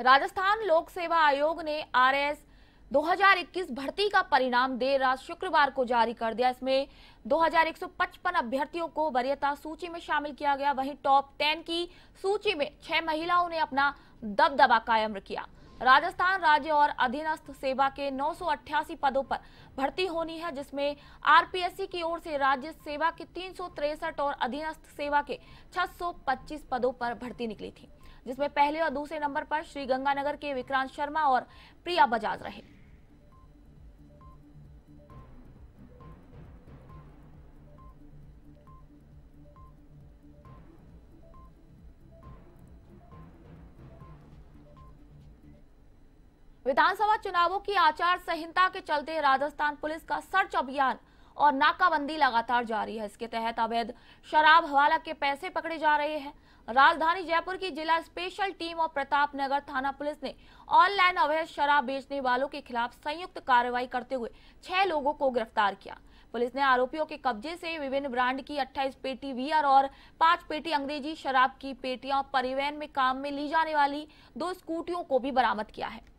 राजस्थान लोक सेवा आयोग ने आर 2021 भर्ती का परिणाम देर रात शुक्रवार को जारी कर दिया इसमें 2155 अभ्यर्थियों को वरीयता सूची में शामिल किया गया वहीं टॉप 10 की सूची में छह महिलाओं ने अपना दबदबा कायम किया राजस्थान राज्य और अधीनस्थ सेवा के नौ पदों पर भर्ती होनी है जिसमें आरपीएससी की ओर से राज्य सेवा के तीन और अधीनस्थ सेवा के 625 पदों पर भर्ती निकली थी जिसमें पहले और दूसरे नंबर पर श्री गंगानगर के विक्रांत शर्मा और प्रिया बजाज रहे विधानसभा चुनावों की आचार संहिता के चलते राजस्थान पुलिस का सर्च अभियान और नाकाबंदी लगातार जारी है इसके तहत अवैध शराब हवाला के पैसे पकड़े जा रहे हैं राजधानी जयपुर की जिला स्पेशल टीम और प्रताप नगर थाना पुलिस ने ऑनलाइन अवैध शराब बेचने वालों के खिलाफ संयुक्त कार्रवाई करते हुए छह लोगों को गिरफ्तार किया पुलिस ने आरोपियों के कब्जे से विभिन्न ब्रांड की 28 पेटी वीआर और पांच पेटी अंग्रेजी शराब की पेटियां परिवहन में काम में ली जाने वाली दो स्कूटियों को भी बरामद किया है